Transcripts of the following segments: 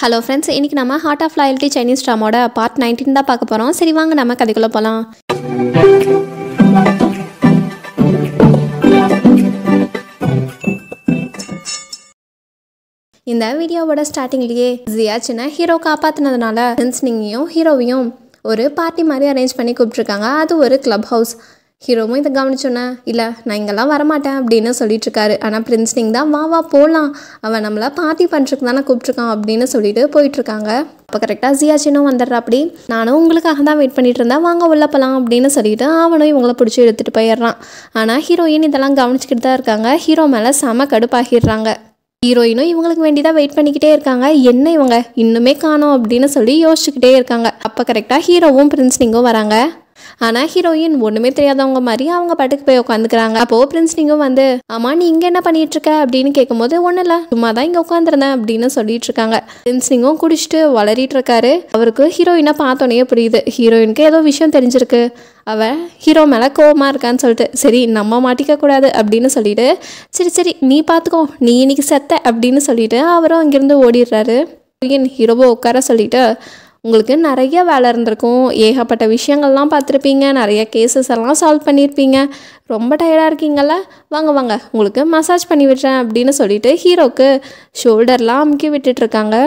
Hello friends இன்றைக்கி நம்ம heart of loyalty Chinese ட்ராமோட பார்ட் நைன்டீன் தான் பார்க்க போகிறோம் சரி வாங்க நம்ம கதைக்குள்ளே போகலாம் இந்த வீடியோவோட ஸ்டார்டிங்லேயே சின்ன ஹீரோ காப்பாற்றினதுனால ஹென்ஸ்னிங்கையும் ஹீரோவையும் ஒரு பார்ட்டி மாதிரி அரேஞ்ச் பண்ணி கூப்பிட்ருக்காங்க அது ஒரு கிளப் ஹவுஸ் ஹீரோவும் இதை கவனிச்சோன்னே இல்லை நான் இங்கெல்லாம் வரமாட்டேன் அப்படின்னு சொல்லிட்டு இருக்காரு ஆனால் பிரின்ஸ் நீங்க தான் வா வா போகலாம் அவன் நம்மளை பார்ட்டி பண்ணுறதுக்கு தானே கூப்பிட்ருக்கான் அப்படின்னு சொல்லிட்டு போயிட்டுருக்காங்க அப்போ கரெக்டாக ஜியாச்சினும் வந்துடுறா அப்படி நானும் உங்களுக்காக தான் வெயிட் பண்ணிட்டு இருந்தேன் வாங்க உள்ள போகலாம் அப்படின்னு சொல்லிட்டு அவனும் இவங்கள பிடிச்சி எடுத்துகிட்டு போயிடுறான் ஆனால் ஹீரோயின் இதெல்லாம் கவனிச்சிக்கிட்டு தான் இருக்காங்க ஹீரோ மேலே செம கடுப்பாகிடுறாங்க ஹீரோயினும் இவங்களுக்கு வேண்டி தான் வெயிட் பண்ணிக்கிட்டே இருக்காங்க என்ன இவங்க இன்னுமே காணும் அப்படின்னு சொல்லி யோசிச்சுக்கிட்டே இருக்காங்க அப்போ கரெக்டாக ஹீரோவும் பிரின்ஸ் நீங்கும் வராங்க ஆனால் ஹீரோயின் ஒன்றுமே தெரியாதவங்க மாதிரி அவங்க பாட்டுக்கு போய் உட்காந்துக்கிறாங்க அப்போ பிரின்ஸ்லிங்கும் வந்து அம்மா நீ இங்கே என்ன பண்ணிட்டு இருக்க அப்படின்னு கேட்கும்போது ஒன்றும் இல்லை சும்மா தான் இங்கே உட்காந்துருந்தேன் அப்படின்னு சொல்லிட்டு இருக்காங்க நீங்கும் குடிச்சிட்டு வளரிட்டு இருக்காரு அவருக்கு ஹீரோயினை பார்த்தோன்னே புரியுது ஹீரோயினுக்கு ஏதோ விஷயம் தெரிஞ்சிருக்கு அவள் ஹீரோ மேலே கோவமாக இருக்கான்னு சொல்லிட்டு சரி நம்ம மாட்டிக்க கூடாது அப்படின்னு சொல்லிட்டு சரி சரி நீ பார்த்துக்கோ நீ இன்னைக்கு செத்த அப்படின்னு சொல்லிட்டு அவரும் அங்கேருந்து ஓடிடுறாரு ஹீரோவை உட்கார சொல்லிட்டு உங்களுக்கு நிறைய வேலை இருந்திருக்கும் ஏகப்பட்ட விஷயங்கள்லாம் பார்த்துருப்பீங்க நிறைய கேசஸ் எல்லாம் சால்வ் பண்ணியிருப்பீங்க ரொம்ப டயர்டாக இருக்கீங்கள வாங்க வாங்க உங்களுக்கு மசாஜ் பண்ணி விடுறேன் அப்படின்னு சொல்லிட்டு ஹீரோவுக்கு ஷோல்டர்லாம் அமுக்கி விட்டுட்ருக்காங்க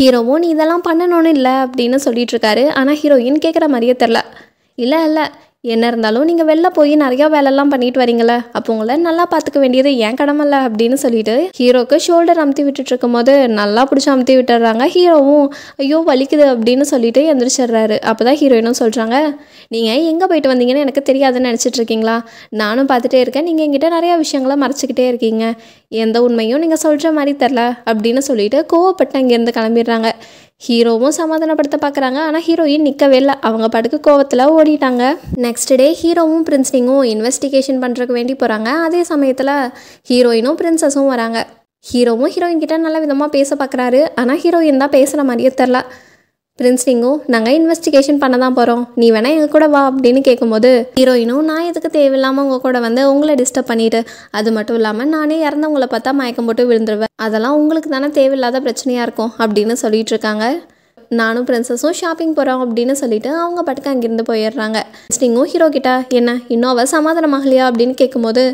ஹீரோவும் நீ இதெல்லாம் பண்ணணும்னு இல்லை அப்படின்னு சொல்லிட்டுருக்காரு ஆனால் ஹீரோயின் கேட்குற மாதிரியே தெரில இல்லை இல்லை என்ன இருந்தாலும் நீங்கள் வெளில போய் நிறையா வேலைலாம் பண்ணிட்டு வரீங்களே அப்போ உங்களை நல்லா பார்த்துக்க வேண்டியது ஏன் கடமை இல்லை அப்படின்னு சொல்லிட்டு ஹீரோக்கு ஷோல்டர் அமுத்தி விட்டுட்டு இருக்கும்போது நல்லா பிடிச்சி அமுத்தி விட்டுறாங்க ஹீரோவும் ஐயோ வலிக்குது அப்படின்னு சொல்லிட்டு எந்திரிச்சிடுறாரு அப்போ தான் ஹீரோயினும் சொல்கிறாங்க நீங்கள் எங்கே போயிட்டு வந்தீங்கன்னு எனக்கு தெரியாதுன்னு நினச்சிட்டு இருக்கீங்களா நானும் பார்த்துட்டே இருக்கேன் நீங்கள் எங்கிட்ட நிறையா விஷயங்களை மறைச்சிக்கிட்டே இருக்கீங்க எந்த உண்மையும் நீங்கள் சொல்கிற மாதிரி தெரில அப்படின்னு சொல்லிட்டு கோவப்பட்டு அங்கேருந்து கிளம்பிடுறாங்க ஹீரோவும் சமாதானப்படுத்த பார்க்குறாங்க ஆனால் ஹீரோயின் நிற்கவே இல்லை அவங்க படுக்க கோவத்தில் ஓடிட்டாங்க நெக்ஸ்ட் டே ஹீரோவும் பிரின்ஸ்லிங்கும் இன்வெஸ்டிகேஷன் பண்ணுறதுக்கு வேண்டி போகிறாங்க அதே சமயத்தில் ஹீரோயினும் பிரின்சஸும் வராங்க ஹீரோவும் ஹீரோயின் கிட்ட நல்ல விதமாக பேச பார்க்குறாரு ஆனால் ஹீரோயின் தான் பேசுகிற மாதிரியே தெரில பிரின்ஸ்லிங்கும் நாங்கள் இன்வெஸ்டிகேஷன் பண்ண தான் போகிறோம் நீ வேணால் எங்கள் கூட வா அப்படின்னு கேட்கும்போது ஹீரோயினும் நான் எதுக்கு தேவையில்லாமல் உங்கள் கூட வந்து உங்களை டிஸ்டர்ப் பண்ணிட்டு அது மட்டும் இல்லாமல் நானே இறந்தவங்கள பார்த்தா மயக்கம் போட்டு விழுந்துருவேன் அதெல்லாம் உங்களுக்கு தானே தேவையில்லாத பிரச்சனையாக இருக்கும் அப்படின்னு சொல்லிட்டு இருக்காங்க நானும் பிரின்சஸும் ஷாப்பிங் போகிறோம் அப்படின்னு சொல்லிட்டு அவங்க பட்டுக்கு அங்கேருந்து போயிடுறாங்க ஸ்டிங்கும் ஹீரோ கிட்டா என்ன இன்னும் அவள் சமாதானமாகலையா அப்படின்னு கேட்கும்போது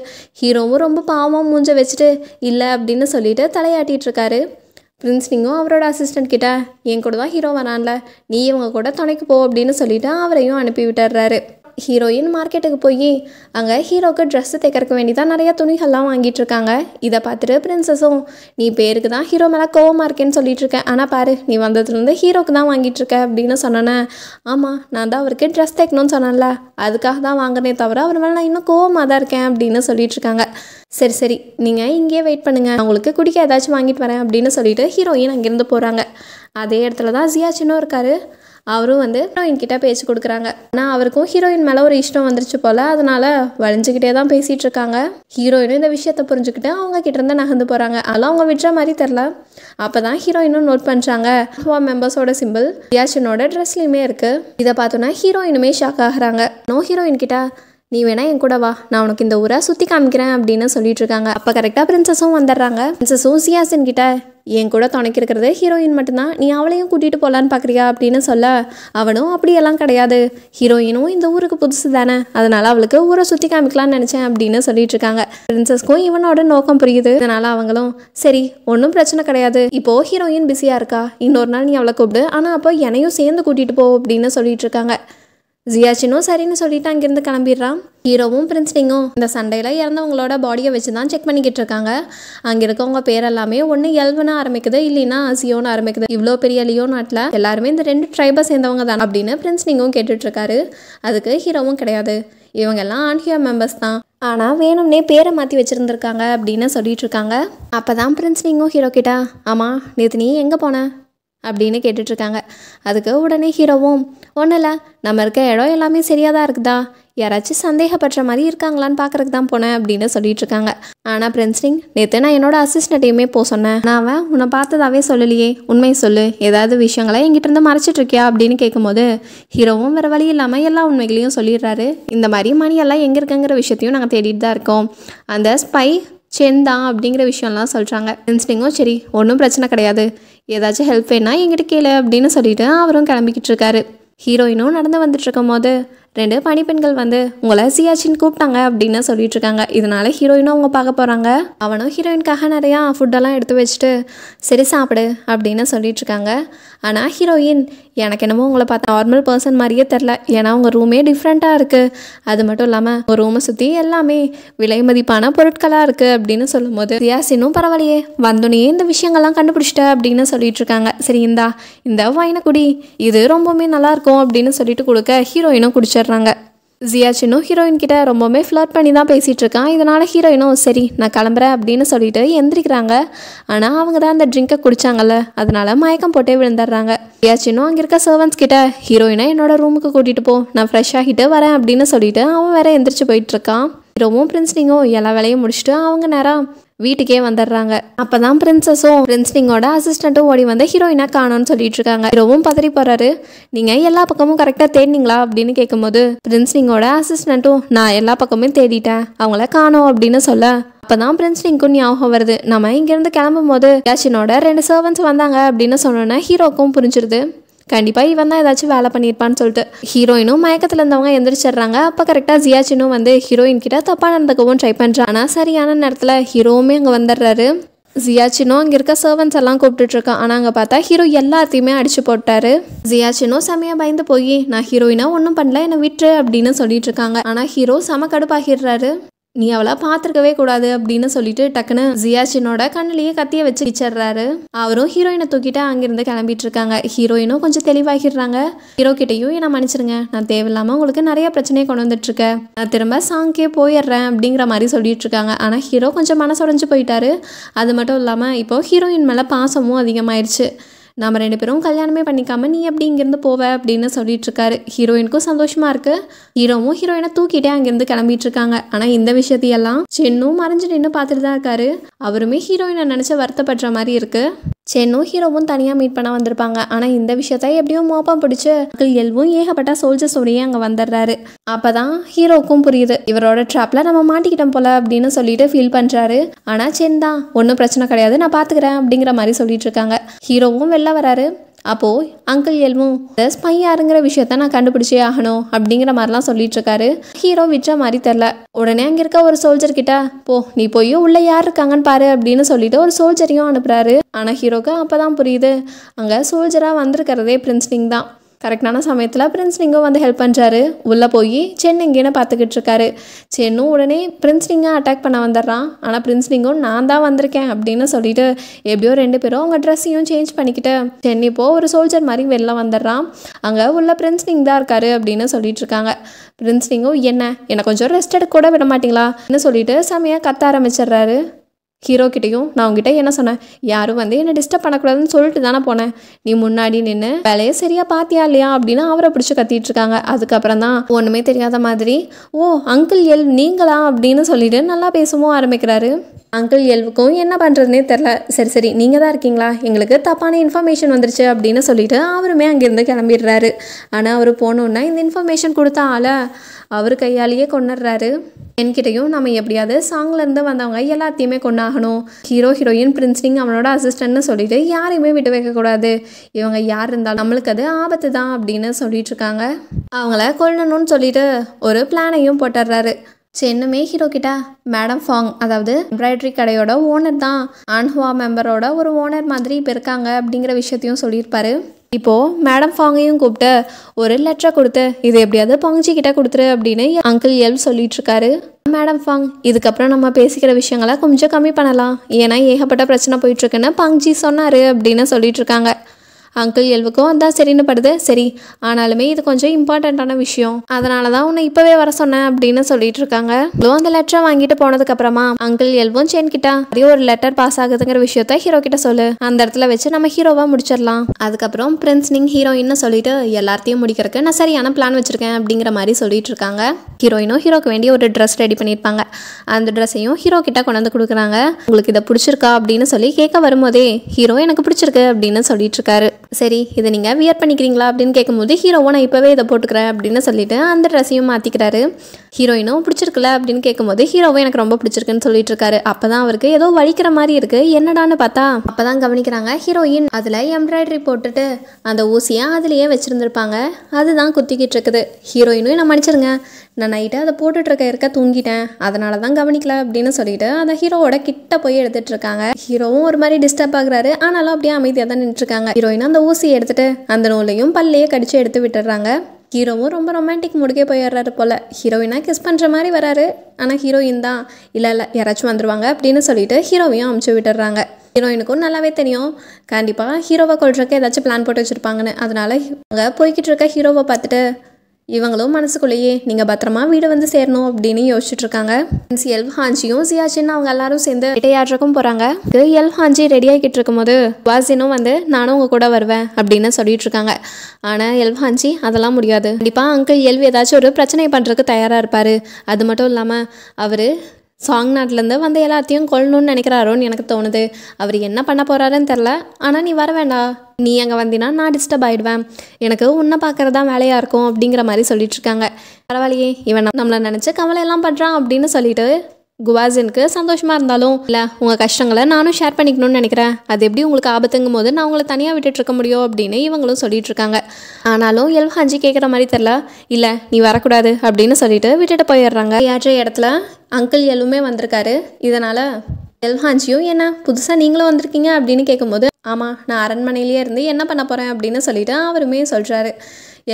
ஹீரோவும் ரொம்ப பாவமாக மூஞ்ச வச்சுட்டு இல்லை அப்படின்னு சொல்லிட்டு இருக்காரு பிரின்ஸ்லிங்கும் அவரோட அசிஸ்டண்ட் கிட்ட என் கூட தான் ஹீரோ வரான்ல நீ இவங்க கூட துணைக்கு போ அப்படின்னு சொல்லிவிட்டு அவரையும் அனுப்பி விட்டுறாரு ஹீரோயின் மார்க்கெட்டுக்கு போய் அங்கே ஹீரோவுக்கு ட்ரெஸ்ஸு தைக்கிறதுக்கு வேண்டி தான் நிறையா துணிகள்லாம் வாங்கிட்டு இருக்காங்க இதை பார்த்துட்டு பிரின்சஸும் நீ பேருக்கு தான் ஹீரோ மேலே கோவமாக இருக்கேன்னு சொல்லிட்டு இருக்கேன் ஆனால் பாரு நீ வந்ததுலேருந்து ஹீரோக்கு தான் வாங்கிட்டு இருக்க அப்படின்னு சொன்னேன் ஆமாம் நான் தான் அவருக்கு ட்ரெஸ் தைக்கணும்னு சொன்னேன்ல அதுக்காக தான் வாங்கினே தவிர அவர் மேலே நான் இன்னும் கோவமாக தான் இருக்கேன் அப்படின்னு சொல்லிட்டு இருக்காங்க சரி சரி நீங்கள் இங்கேயே வெயிட் பண்ணுங்கள் அவங்களுக்கு குடிக்க ஏதாச்சும் வாங்கிட்டு வரேன் அப்படின்னு சொல்லிட்டு ஹீரோயின் அங்கேருந்து போகிறாங்க அதே இடத்துல தான் ஜியாச்சினும் இருக்காரு அவரும் வந்து கிட்ட பேச்சு கொடுக்குறாங்க ஆனால் அவருக்கும் ஹீரோயின் மேலே ஒரு இஷ்டம் வந்துருச்சு போல் அதனால் வளைஞ்சுக்கிட்டே தான் பேசிகிட்டு இருக்காங்க ஹீரோயினும் இந்த விஷயத்தை புரிஞ்சுக்கிட்டு அவங்க கிட்டேருந்து நகர்ந்து போகிறாங்க அதெல்லாம் அவங்க விடுற மாதிரி தெரில அப்போ தான் ஹீரோயினும் நோட் பண்ணுறாங்க ஹவா மெம்பர்ஸோட சிம்பிள் யாச்சனோட ட்ரெஸ்லையுமே இருக்குது இதை பார்த்தோன்னா ஹீரோயினுமே ஷாக் ஆகிறாங்க நோ ஹீரோயின் கிட்ட நீ வேணா என் கூட வா நான் உனக்கு இந்த ஊரை சுற்றி காமிக்கிறேன் அப்படின்னு சொல்லிட்டு இருக்காங்க அப்போ கரெக்டாக பிரின்சஸும் வந்துடுறாங்க பிரின்சஸும் சியாசன் கிட்ட என் கூட துணைக்கு இருக்கிறது ஹீரோயின் மட்டும்தான் நீ அவளையும் கூட்டிகிட்டு போகலான்னு பார்க்குறியா அப்படின்னு சொல்ல அவனும் அப்படியெல்லாம் கிடையாது ஹீரோயினும் இந்த ஊருக்கு புதுசு தானே அதனால் அவளுக்கு ஊரை சுற்றி காமிக்கலான்னு நினச்சேன் அப்படின்னு சொல்லிட்டு இருக்காங்க பிரின்சஸ்க்கும் இவனோட நோக்கம் புரியுது அதனால் அவங்களும் சரி ஒன்றும் பிரச்சனை கிடையாது இப்போது ஹீரோயின் பிஸியாக இருக்கா இன்னொரு நாள் நீ அவளை கூப்பிடு ஆனால் அப்போ என்னையும் சேர்ந்து கூட்டிகிட்டு போ அப்படின்னு சொல்லிட்டு இருக்காங்க ஜியாச்சினும் சரின்னு சொல்லிட்டு அங்கேருந்து கிளம்பிடுறான் ஹீரோவும் பிரின்ஸ்லிங்கும் இந்த சண்டையில் இறந்தவங்களோட பாடியை வச்சு தான் செக் பண்ணிக்கிட்டு இருக்காங்க அங்கே இருக்கவங்க பேர் எல்லாமே ஒன்று எல்வனா ஆரம்பிக்குது இல்லைன்னா அசியோன்னு ஆரம்பிக்குது இவ்வளோ பெரிய லியோ நாட்டில் எல்லாருமே இந்த ரெண்டு ட்ரைபை சேர்ந்தவங்க தான் அப்படின்னு கேட்டுட்டு கேட்டுட்ருக்காரு அதுக்கு ஹீரோவும் கிடையாது இவங்க எல்லாம் ஆன்ஹியா மெம்பர்ஸ் தான் ஆனால் வேணும்னே பேரை மாற்றி வச்சுருந்துருக்காங்க அப்படின்னு சொல்லிட்டு இருக்காங்க அப்போ தான் பிரின்ஸ்லிங்கும் ஹீரோ கிட்டா ஆமாம் நேற்று நீ எங்கே போன அப்படின்னு கேட்டுட்ருக்காங்க அதுக்கு உடனே ஹீரோவும் ஒன்றும் இல்லை நம்ம இருக்க இடம் எல்லாமே சரியாக தான் இருக்குதா யாராச்சும் சந்தேகப்படுற மாதிரி இருக்காங்களான்னு பார்க்குறதுக்கு தான் போனேன் அப்படின்னு சொல்லிட்டு இருக்காங்க ஆனால் பிரின்ஸ்டிங் நேற்று நான் என்னோட அசிஸ்டண்ட்டையுமே போக சொன்னேன் நான் அவன் உன்னை பார்த்ததாவே சொல்லலையே உண்மையை சொல்லு ஏதாவது விஷயங்களை எங்கிட்டருந்து மறைச்சிட்டு இருக்கியா அப்படின்னு கேட்கும்போது ஹீரோவும் வேறு வழி இல்லாமல் எல்லா உண்மைகளையும் சொல்லிடுறாரு இந்த மாதிரி மணியெல்லாம் எங்கே இருக்குங்கிற விஷயத்தையும் நாங்கள் தேடிட்டு தான் இருக்கோம் அந்த ஸ்பை செந்தான் அப்படிங்கிற விஷயம்லாம் சொல்கிறாங்க இன்ஸ்டிங்கும் சரி ஒன்றும் பிரச்சனை கிடையாது ஏதாச்சும் ஹெல்ப் வேணால் எங்கிட்ட கேளு அப்படின்னு சொல்லிட்டு அவரும் கிளம்பிக்கிட்டு இருக்காரு ஹீரோயினும் நடந்து வந்துட்டு இருக்கும் போது ரெண்டு பணிப்பெண்கள் வந்து உங்களை சியாச்சின் கூப்பிட்டாங்க அப்படின்னு சொல்லிட்டு இருக்காங்க இதனால ஹீரோயினும் அவங்க பார்க்க போகிறாங்க அவனும் ஹீரோயினுக்காக நிறையா ஃபுட்டெல்லாம் எடுத்து வச்சுட்டு சரி சாப்பிடு அப்படின்னு சொல்லிட்டு இருக்காங்க ஆனால் ஹீரோயின் எனக்கு என்னமோ உங்களை பார்த்தா நார்மல் பர்சன் மாதிரியே தெரில ஏன்னா உங்கள் ரூமே டிஃப்ரெண்ட்டாக இருக்குது அது மட்டும் இல்லாமல் உங்கள் ரூமை சுற்றி எல்லாமே விலை மதிப்பான பொருட்களாக இருக்குது அப்படின்னு சொல்லும் போது சியாசினும் பரவாயில்லையே வந்தோடனே இந்த விஷயங்கள்லாம் கண்டுபிடிச்சிட்ட அப்படின்னு சொல்லிட்டு இருக்காங்க சரி இந்தா இந்த வைனை குடி இது ரொம்பவுமே நல்லாயிருக்கும் அப்படின்னு சொல்லிட்டு கொடுக்க ஹீரோயினும் குடிச்சிடுறாங்க போயிடுறாங்க ஜியா ஹீரோயின் கிட்ட ரொம்பவுமே ஃப்ளர்ட் பண்ணி தான் பேசிகிட்டு இருக்கான் இதனால் ஹீரோயினும் சரி நான் கிளம்புறேன் அப்படின்னு சொல்லிட்டு எந்திரிக்கிறாங்க ஆனால் அவங்க தான் அந்த ட்ரிங்கை குடித்தாங்கல்ல அதனால மயக்கம் போட்டே விழுந்துடுறாங்க ஜியா சின்னும் அங்கே இருக்க சர்வன்ஸ் கிட்ட ஹீரோயினை என்னோட ரூமுக்கு கூட்டிகிட்டு போ நான் ஃப்ரெஷ் ஆகிட்டு வரேன் அப்படின்னு சொல்லிட்டு அவன் வேற எந்திரிச்சு போயிட்டுருக்கான் ஹீரோவும் பிரின்ஸ்லிங்கும் எல்லா வேலையும் முடிச்சுட்டு அவங்க நேரம் வீட்டுக்கே வந்துடுறாங்க அப்பதான் பிரின்சஸும் பிரின்ஸ்னிங்கோட அசிஸ்டண்ட்டும் ஓடி வந்து ஹீரோயினா காணும்னு சொல்லிட்டு இருக்காங்க ஹீரோவும் பதறி போறாரு நீங்க எல்லா பக்கமும் கரெக்டா தேடினீங்களா அப்படின்னு கேட்கும்போது பிரின்சிங்கோட அசிஸ்டண்ட்டும் நான் எல்லா பக்கமும் தேடிட்டேன் அவங்கள காணோம் அப்படின்னு சொல்ல அப்பதான் பிரின்ஸ்லிங்க்கும் ஞாபகம் வருது நம்ம இங்கேருந்து கிளம்பும் போது யாஷினோட ரெண்டு சர்வன்ஸ் வந்தாங்க அப்படின்னு சொன்னோன்னா ஹீரோக்கும் புரிஞ்சிருது கண்டிப்பாக இவன் தான் ஏதாச்சும் வேலை பண்ணியிருப்பான்னு சொல்லிட்டு ஹீரோயினும் மயக்கத்தில் இருந்தவங்க எந்திரிச்சிடுறாங்க அப்போ கரெக்டாக ஜியாச்சினும் வந்து ஹீரோயின் கிட்ட தப்பாக நடந்துக்கவும் ட்ரை பண்ணுறான் ஆனால் சரியான நேரத்தில் ஹீரோவுமே அங்கே வந்துடுறாரு ஜியாச்சினோ அங்கே இருக்க சர்வன்ஸ் எல்லாம் கூப்பிட்டுட்ருக்கான் ஆனால் அங்கே பார்த்தா ஹீரோ எல்லாத்தையுமே அடிச்சு போட்டாரு ஜியாச்சினோ செமையாக பயந்து போய் நான் ஹீரோயினா ஒன்றும் பண்ணல என்னை விட்டுரு அப்படின்னு சொல்லிட்டு இருக்காங்க ஆனால் ஹீரோ செம கடுப்பாகிடுறாரு நீ அவளை பார்த்துருக்கவே கூடாது அப்படின்னு சொல்லிட்டு டக்குன்னு ஜியாச்சினோட கண்ணிலேயே கத்திய வச்சு வச்சிடுறாரு அவரும் ஹீரோயினை தூக்கிட்டு அங்கிருந்து கிளம்பிட்டு இருக்காங்க ஹீரோயினும் கொஞ்சம் தெளிவாகிடுறாங்க ஹீரோ கிட்டையும் என்ன மன்னிச்சிருங்க நான் தேவையில்லாம உங்களுக்கு நிறைய பிரச்சனையை கொண்டு வந்துட்டு இருக்கேன் நான் திரும்ப சாங்கே போயிடுறேன் அப்படிங்கிற மாதிரி சொல்லிட்டு இருக்காங்க ஆனா ஹீரோ கொஞ்சம் மனசுடைஞ்சு போயிட்டாரு அது மட்டும் இல்லாம இப்போ ஹீரோயின் மேல பாசமும் அதிகமாயிருச்சு நம்ம ரெண்டு பேரும் கல்யாணமே பண்ணிக்காம நீ எப்படி இங்கேருந்து போவ அப்படின்னு சொல்லிட்டு இருக்காரு ஹீரோயினுக்கும் சந்தோஷமா இருக்கு ஹீரோவும் ஹீரோயினை தூக்கிட்டே அங்கேருந்து இருக்காங்க ஆனால் இந்த விஷயத்தையெல்லாம் சென்னும் மறைஞ்சு நின்று பார்த்துட்டு தான் இருக்காரு அவருமே ஹீரோயினை நினச்ச வருத்தப்படுற மாதிரி இருக்குது சென்னும் ஹீரோவும் தனியாக மீட் பண்ண வந்திருப்பாங்க ஆனால் இந்த விஷயத்த எப்படியும் மோப்பம் பிடிச்சி மக்கள் எல்வும் ஏகப்பட்ட உடையே அங்கே வந்துடுறாரு அப்போ தான் ஹீரோக்கும் புரியுது இவரோட ட்ராப்பில் நம்ம மாட்டிக்கிட்டோம் போல அப்படின்னு சொல்லிட்டு ஃபீல் பண்ணுறாரு ஆனால் சென் தான் ஒன்றும் பிரச்சனை கிடையாது நான் பார்த்துக்கிறேன் அப்படிங்கிற மாதிரி சொல்லிட்டு இருக்காங்க ஹீரோவும் வெளில வராரு அப்போது அங்கிள் எல்மு ஸ்பையாருங்கிற விஷயத்த நான் கண்டுபிடிச்சே ஆகணும் அப்படிங்கிற மாதிரிலாம் சொல்லிட்டு இருக்காரு ஹீரோ விற்ற மாதிரி தெரில உடனே அங்கே இருக்க ஒரு சோல்ஜர் கிட்ட போ நீ போய் உள்ள யார் இருக்காங்கன்னு பாரு அப்படின்னு சொல்லிட்டு ஒரு சோல்ஜரையும் அனுப்புறாரு ஆனால் ஹீரோக்கு அப்போ தான் புரியுது அங்கே சோல்ஜராக வந்திருக்கிறதே பிரின்ஸ்லிங் தான் கரெக்டான சமயத்தில் பிரின்ஸ் லிங்கம் வந்து ஹெல்ப் பண்ணுறாரு உள்ளே போய் சென் எங்கேன்னு பார்த்துக்கிட்டு இருக்காரு சென்னும் உடனே பிரின்ஸ் லிங்கம் அட்டாக் பண்ண வந்துடுறான் ஆனால் பிரின்ஸ் லிங்கம் நான் தான் வந்திருக்கேன் அப்படின்னு சொல்லிட்டு எப்படியோ ரெண்டு பேரும் அவங்க ட்ரெஸ்ஸையும் சேஞ்ச் பண்ணிக்கிட்டு சென் இப்போது ஒரு சோல்ஜர் மாதிரி வெளில வந்துடுறான் அங்கே உள்ள பிரின்ஸ் லிங் தான் இருக்காரு அப்படின்னு சொல்லிட்டு இருக்காங்க பிரின்ஸ் லிங்கம் என்ன என்னை கொஞ்சம் ரெஸ்ட் எடுக்க கூட விட மாட்டிங்களா என்ன சொல்லிட்டு செமையாக கத்த ஆரம்பிச்சிடுறாரு ஹீரோ கிட்டேயும் நான் உங்ககிட்ட என்ன சொன்னேன் யாரும் வந்து என்னை டிஸ்டர்ப் பண்ணக்கூடாதுன்னு சொல்லிட்டு தானே போனேன் நீ முன்னாடி நின்று வேலையை சரியாக பார்த்தியா இல்லையா அப்படின்னு அவரை பிடிச்சி கத்திட்டு இருக்காங்க அதுக்கப்புறம் தான் ஒன்றுமே தெரியாத மாதிரி ஓ அங்கிள் எல் நீங்களா அப்படின்னு சொல்லிட்டு நல்லா பேசவும் ஆரம்பிக்கிறாரு அங்கிள் எல்வுக்கும் என்ன பண்ணுறதுனே தெரில சரி சரி நீங்கள் தான் இருக்கீங்களா எங்களுக்கு தப்பான இன்ஃபர்மேஷன் வந்துருச்சு அப்படின்னு சொல்லிட்டு அவருமே அங்கேருந்து கிளம்பிடுறாரு ஆனால் அவர் போனோன்னா இந்த இன்ஃபர்மேஷன் கொடுத்த ஆளை அவர் கையாலேயே கொண்டுடுறாரு என்கிட்டையும் நம்ம எப்படியாவது சாங்லேருந்து வந்தவங்க எல்லாத்தையுமே கொண்டாகணும் ஹீரோ ஹீரோயின் பிரின்ஸ்லிங் அவனோட அசிஸ்டன்ட்னு சொல்லிட்டு யாரையுமே விட்டு வைக்கக்கூடாது இவங்க யார் இருந்தாலும் நம்மளுக்கு அது ஆபத்து தான் அப்படின்னு சொல்லிட்டு இருக்காங்க அவங்கள கொல்லணும்னு சொல்லிட்டு ஒரு பிளானையும் போட்டுடுறாரு சென்னுமே ஹீரோ கிட்ட மேடம் ஃபாங் அதாவது எம்ப்ராய்டரி கடையோட ஓனர் தான் ஆன்ஹுவா மெம்பரோட ஒரு ஓனர் மாதிரி இப்போ இருக்காங்க அப்படிங்கிற விஷயத்தையும் சொல்லியிருப்பாரு இப்போது மேடம் ஃபாங்கையும் கூப்பிட்டு ஒரு லெட்டரை கொடுத்து இது எப்படியாவது பங்கஜி கிட்ட கொடுத்துரு அப்படின்னு அங்கிள் எல் சொல்லிட்டு இருக்காரு மேடம் ஃபாங் இதுக்கப்புறம் நம்ம பேசிக்கிற விஷயங்களை கொஞ்சம் கம்மி பண்ணலாம் ஏன்னா ஏகப்பட்ட பிரச்சனை போயிட்டுருக்குன்னு பங்கஜி சொன்னார் அப்படின்னு சொல்லிட்டு இருக்காங்க அங்கிள் எல்வுக்கும் அதான் சரின்னு படுது சரி ஆனாலுமே இது கொஞ்சம் இம்பார்ட்டண்ட்டான விஷயம் அதனால தான் உன்னை இப்போவே வர சொன்னேன் அப்படின்னு சொல்லிட்டு இருக்காங்க இவ்வளோ அந்த லெட்டரை வாங்கிட்டு போனதுக்கு அப்புறமா அங்கிள் எல்வும் சேன் கிட்டா அதே ஒரு லெட்டர் பாஸ் ஆகுதுங்கிற விஷயத்த ஹீரோ கிட்ட சொல்லு அந்த இடத்துல வச்சு நம்ம ஹீரோவா முடிச்சிடலாம் அதுக்கப்புறம் பிரின்ஸ் நீங்க ஹீரோயின்னு சொல்லிட்டு எல்லாத்தையும் முடிக்கிறதுக்கு நான் சரியான பிளான் வச்சிருக்கேன் அப்படிங்கிற மாதிரி சொல்லிட்டு இருக்காங்க ஹீரோயினும் ஹீரோக்கு வேண்டிய ஒரு ட்ரெஸ் ரெடி பண்ணியிருப்பாங்க அந்த ட்ரெஸ்ஸையும் ஹீரோ கிட்ட கொண்டாந்து கொடுக்குறாங்க உங்களுக்கு இதை பிடிச்சிருக்கா அப்படின்னு சொல்லி கேட்க வரும்போதே ஹீரோ எனக்கு பிடிச்சிருக்கு அப்படின்னு சொல்லிட்டு இருக்காரு சரி இதை நீங்கள் வியர் பண்ணிக்கிறீங்களா அப்படின்னு கேட்கும்போது ஹீரோவும் நான் இப்போவே இதை போட்டுக்கிறேன் அப்படின்னு சொல்லிட்டு அந்த ட்ரெஸ்ஸையும் மாற்றிக்கிறாரு ஹீரோயினும் பிடிச்சிருக்கல அப்படின்னு கேட்கும்போது ஹீரோவும் எனக்கு ரொம்ப பிடிச்சிருக்குன்னு சொல்லிட்டு இருக்காரு அப்போ தான் அவருக்கு ஏதோ வலிக்கிற மாதிரி இருக்குது என்னடான்னு பார்த்தா அப்போ தான் கவனிக்கிறாங்க ஹீரோயின் அதில் எம்ப்ராய்டரி போட்டுட்டு அந்த ஊசியை அதுலேயே வச்சுருந்துருப்பாங்க அதுதான் குத்திக்கிட்டு இருக்குது ஹீரோயினும் நான் மன்னிச்சிருங்க நான் நைட்டு அதை போட்டுட்ருக்க இருக்க தூங்கிட்டேன் அதனால தான் கவனிக்கல அப்படின்னு சொல்லிட்டு அந்த ஹீரோவோட கிட்ட போய் எடுத்துட்டு இருக்காங்க ஹீரோவும் ஒரு மாதிரி டிஸ்டர்ப் ஆகுறாரு ஆனாலும் அப்படியே அமைதியாக தான் நின்றுருக்காங்க ஹீரோயின் அந்த ஊசி எடுத்துட்டு அந்த நூலையும் பல்லையே கடிச்சு எடுத்து விட்டுடுறாங்க ஹீரோவும் ரொம்ப ரொமான்டிக் முடிக்க போயிடுறாரு போல் ஹீரோயினாக கிஸ் பண்ணுற மாதிரி வராரு ஆனால் ஹீரோயின் தான் இல்லை இல்லை யாராச்சும் வந்துடுவாங்க அப்படின்னு சொல்லிட்டு ஹீரோவையும் அமுச்சு விட்டுடுறாங்க ஹீரோயினுக்கும் நல்லாவே தெரியும் கண்டிப்பாக ஹீரோவை கொள்றதுக்கு ஏதாச்சும் பிளான் போட்டு வச்சுருப்பாங்கன்னு அதனால போய்கிட்டு இருக்க ஹீரோவை பார்த்துட்டு இவங்களும் மனசுக்குள்ளேயே நீங்கள் பத்திரமா வீடு வந்து சேரணும் அப்படின்னு யோசிச்சுட்டு இருக்காங்க எல் ஹாஞ்சியும் சியாச்சின் அவங்க எல்லாரும் சேர்ந்து வேட்டையாடுறக்கும் போகிறாங்க எல் ஹாஞ்சி ரெடி ஆகிக்கிட்டு இருக்கும்போது வாசினும் வந்து நானும் உங்கள் கூட வருவேன் அப்படின்னு சொல்லிட்டு இருக்காங்க ஆனால் எல் ஹாஞ்சி அதெல்லாம் முடியாது கண்டிப்பாக அங்கிள் எல்வ் ஏதாச்சும் ஒரு பிரச்சனை பண்ணுறதுக்கு தயாராக இருப்பார் அது மட்டும் இல்லாமல் அவர் சாங் நாட்டிலேருந்து வந்து எல்லாத்தையும் கொள்ளணும்னு நினைக்கிறாரோன்னு எனக்கு தோணுது அவர் என்ன பண்ண போகிறாருன்னு தெரில ஆனால் நீ வர வேண்டாம் நீ அங்கே வந்தினா நான் டிஸ்டர்ப் ஆகிடுவேன் எனக்கு உன்னை பார்க்குறது தான் வேலையாக இருக்கும் அப்படிங்கிற மாதிரி சொல்லிட்டு இருக்காங்க பரவாயில்லையே இவன் நம்மளை நினச்சி கவலை எல்லாம் பண்ணுறான் அப்படின்னு சொல்லிட்டு குவாசினுக்கு சந்தோஷமாக இருந்தாலும் இல்லை உங்கள் கஷ்டங்களை நானும் ஷேர் பண்ணிக்கணும்னு நினைக்கிறேன் அது எப்படி உங்களுக்கு ஆபத்துங்கும் போது நான் உங்களை தனியாக விட்டுட்டு இருக்க முடியும் அப்படின்னு இவங்களும் சொல்லிட்டு இருக்காங்க ஆனாலும் எல்ஹாஞ்சி கேட்குற மாதிரி தெரில இல்லை நீ வரக்கூடாது அப்படின்னு சொல்லிட்டு விட்டுட்டு போயிடுறாங்க ஏற்ற இடத்துல அங்கிள் எலுமே வந்திருக்காரு இதனால் எல்ஹாஞ்சியும் என்ன புதுசாக நீங்களும் வந்திருக்கீங்க அப்படின்னு கேட்கும்போது ஆமாம் நான் அரண்மனையிலேயே இருந்து என்ன பண்ண போகிறேன் அப்படின்னு சொல்லிட்டு அவருமே சொல்கிறாரு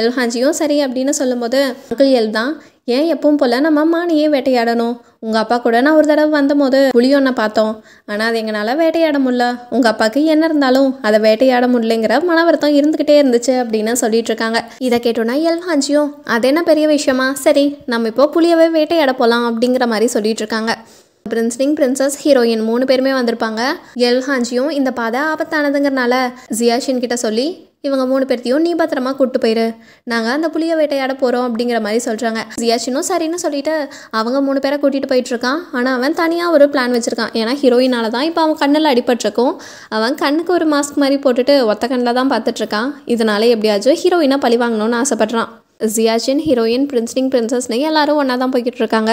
எல்ஹாஞ்சியும் சரி அப்படின்னு சொல்லும்போது அங்கிள் எல் தான் ஏன் எப்பவும் போல் நம்ம மானியே வேட்டையாடணும் உங்கள் அப்பா கூட நான் ஒரு தடவை வந்தபோது புளியொன்னை பார்த்தோம் ஆனால் அது எங்களால் வேட்டையாட முடில உங்கள் அப்பாவுக்கு என்ன இருந்தாலும் அதை வேட்டையாட முடியலைங்கிற மன வருத்தம் இருந்துக்கிட்டே இருந்துச்சு அப்படின்னு சொல்லிட்டு இருக்காங்க இதை கேட்டோன்னா அஞ்சியும் அது என்ன பெரிய விஷயமா சரி நம்ம இப்போ புளியவே வேட்டையாட போகலாம் அப்படிங்கிற மாதிரி சொல்லிட்டு இருக்காங்க பிரின்ஸ்லிங் பிரின்சஸ் ஹீரோயின் மூணு பேருமே வந்திருப்பாங்க எல்ஹாஞ்சியும் இந்த பாதை ஆபத்தானதுங்கிறனால ஜியாஷின் கிட்ட சொல்லி இவங்க மூணு பேர்த்தையும் நீ பத்திரமா கூப்பிட்டு போயிரு நாங்கள் அந்த புளிய வேட்டையாட போகிறோம் அப்படிங்கிற மாதிரி சொல்கிறாங்க சியாச்சினும் சரின்னு சொல்லிட்டு அவங்க மூணு பேரை கூட்டிகிட்டு போயிட்டுருக்கான் ஆனால் அவன் தனியாக ஒரு பிளான் வச்சுருக்கான் ஏன்னா ஹீரோயினால் தான் இப்போ அவன் கண்ணில் அடிபட்டிருக்கும் அவன் கண்ணுக்கு ஒரு மாஸ்க் மாதிரி போட்டுட்டு ஒத்த கண்ணில் தான் பார்த்துட்ருக்கான் இதனால எப்படியாச்சும் ஹீரோயினை பழி வாங்கணும்னு ஆசைப்பட்றான் ஜியாச்சின் ஹீரோயின் பிரின்ஸ்னிங் பிரின்சஸ்னு எல்லாரும் ஒன்றா தான் போய்கிட்டு இருக்காங்க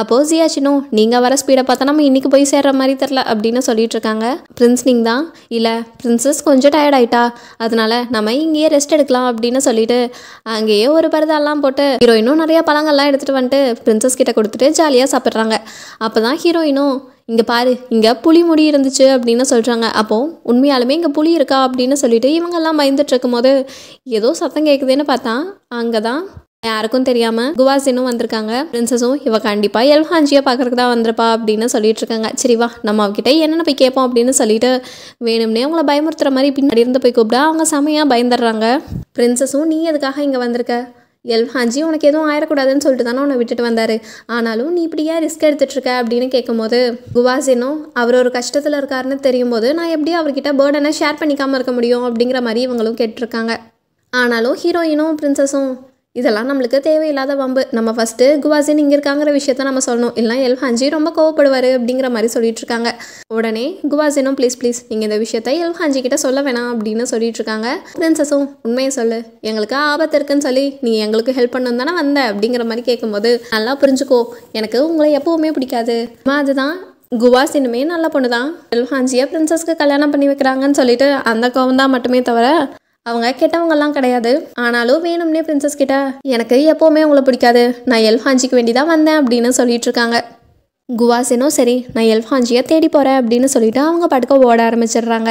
அப்போது ஜியாச்சினும் நீங்கள் வர ஸ்பீடை பார்த்தா நம்ம இன்றைக்கி போய் சேர்ற மாதிரி தெரில அப்படின்னு சொல்லிட்டு இருக்காங்க பிரின்ஸ்னிங் தான் இல்லை பிரின்சஸ் கொஞ்சம் டயர்ட் ஆயிட்டா அதனால நம்ம இங்கேயே ரெஸ்ட் எடுக்கலாம் அப்படின்னு சொல்லிட்டு அங்கேயே ஒரு பருதெல்லாம் போட்டு ஹீரோயினும் நிறைய பழங்கள்லாம் எடுத்துகிட்டு வந்துட்டு பிரின்சஸ் கிட்ட கொடுத்துட்டு ஜாலியாக சாப்பிட்றாங்க அப்போ தான் ஹீரோயினும் இங்கே பாரு இங்கே புளி முடி இருந்துச்சு அப்படின்னு சொல்கிறாங்க அப்போது உண்மையாலுமே இங்கே புளி இருக்கா அப்படின்னு சொல்லிட்டு இவங்கெல்லாம் பயந்துட்டுருக்கும் போது ஏதோ சத்தம் கேட்குதுன்னு பார்த்தா அங்கே தான் யாருக்கும் தெரியாமல் குவாசினும் வந்திருக்காங்க பிரின்சஸும் இவ கண்டிப்பாக எல்ஹாஞ்சியை பார்க்கறக்கு தான் வந்திருப்பா அப்படின்னு சொல்லிட்டு இருக்காங்க சரி வா நம்ம அவகிட்ட என்னென்ன போய் கேட்போம் அப்படின்னு சொல்லிட்டு வேணும்னே அவங்கள பயமுறுத்துற மாதிரி பின்னாடி இருந்து போய் கூப்பிட்டா அவங்க செமையாக பயந்துடுறாங்க பிரின்சஸும் நீ எதுக்காக இங்கே வந்திருக்க எல்ஹாஜி உனக்கு எதுவும் ஆயிடக்கூடாதுன்னு சொல்லிட்டு தானே உன்னை விட்டுட்டு வந்தார் ஆனாலும் நீ இப்படியா ரிஸ்க் எடுத்துகிட்ருக்க அப்படின்னு கேட்கும்போது குவாசினோ அவர் ஒரு கஷ்டத்தில் இருக்காருன்னு தெரியும் போது நான் எப்படி அவர்கிட்ட பேர்டனை ஷேர் பண்ணிக்காமல் இருக்க முடியும் அப்படிங்கிற மாதிரி இவங்களும் கேட்டிருக்காங்க ஆனாலும் ஹீரோயினும் பிரின்சஸும் இதெல்லாம் நம்மளுக்கு தேவையில்லாத வம்பு நம்ம ஃபஸ்ட்டு குவாசின் இங்கே இருக்காங்கிற விஷயத்த நம்ம சொல்லணும் இல்லைனா எல்ஹாஞ்சி ரொம்ப கோவப்படுவார் அப்படிங்கிற மாதிரி சொல்லிட்டு இருக்காங்க உடனே குவாசினும் ப்ளீஸ் ப்ளீஸ் நீங்கள் இந்த விஷயத்தை எல்ஹாஞ்சி கிட்ட சொல்ல வேணாம் அப்படின்னு சொல்லிட்டு இருக்காங்க பிரின்சஸும் உண்மையை சொல்லு எங்களுக்கு ஆபத்து இருக்குன்னு சொல்லி நீ எங்களுக்கு ஹெல்ப் பண்ணணும் தானே வந்த அப்படிங்கிற மாதிரி கேட்கும்போது நல்லா புரிஞ்சுக்கோ எனக்கு உங்களை எப்பவுமே பிடிக்காது அதுதான் குவாஸ் இனிமே நல்ல பொண்ணு தான் எல்ஹாஞ்சியை பிரின்சஸ்க்கு கல்யாணம் பண்ணி வைக்கிறாங்கன்னு சொல்லிட்டு அந்த கோவம் தான் மட்டுமே தவிர அவங்க கெட்டவங்கெல்லாம் கிடையாது ஆனாலும் வேணும்னே பிரின்சஸ் கிட்ட எனக்கு எப்போவுமே உங்களை பிடிக்காது நான் எல்ஹாஞ்சிக்கு வேண்டி தான் வந்தேன் அப்படின்னு சொல்லிட்டு இருக்காங்க குவாசினும் சரி நான் எல்ஹாஞ்சியை தேடி போகிறேன் அப்படின்னு சொல்லிட்டு அவங்க படுக்க ஓட ஆரம்பிச்சிடுறாங்க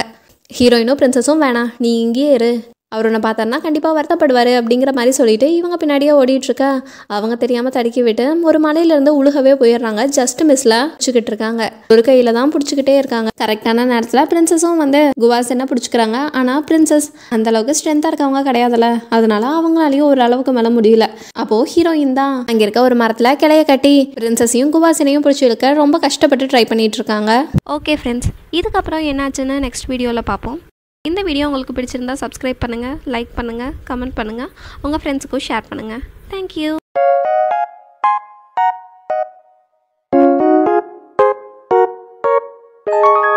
ஹீரோயினும் பிரின்சஸும் வேணாம் நீ இங்கேயே இரு அவர் ஒன்று பார்த்தாருன்னா கண்டிப்பாக வருத்தப்படுவார் அப்படிங்கிற மாதிரி சொல்லிட்டு இவங்க பின்னாடியே ஓடிட்டுருக்கா அவங்க தெரியாமல் தடுக்கி விட்டு ஒரு மலையிலேருந்து உழுகவே போயிடுறாங்க ஜஸ்ட் மிஸ்ல பிடிச்சிக்கிட்டு இருக்காங்க ஒரு கையில் தான் பிடிச்சிக்கிட்டே இருக்காங்க கரெக்டான நேரத்தில் பிரின்சஸும் வந்து குவாஸ் என்ன பிடிச்சிக்கிறாங்க ஆனால் பிரின்சஸ் அந்தளவுக்கு ஸ்ட்ரென்த்தாக இருக்கவங்க கிடையாதுல்ல அதனால அவங்களாலையும் ஒரு அளவுக்கு மேலே முடியல அப்போது ஹீரோயின் தான் அங்கே இருக்க ஒரு மரத்தில் கிளைய கட்டி பிரின்சஸையும் குவாசினையும் பிடிச்சி இழுக்க ரொம்ப கஷ்டப்பட்டு ட்ரை பண்ணிட்டு இருக்காங்க ஓகே ஃப்ரெண்ட்ஸ் இதுக்கப்புறம் என்னாச்சுன்னு நெக்ஸ்ட் வீடியோவில் பார்ப்போம் இந்த வீடியோ உங்களுக்கு பிடிச்சிருந்தா சப்ஸ்கிரைப் பண்ணுங்கள் லைக் பண்ணுங்கள் கமெண்ட் பண்ணுங்கள் உங்கள் ஃப்ரெண்ட்ஸுக்கும் ஷேர் பண்ணுங்கள் தேங்க்யூ Thank you.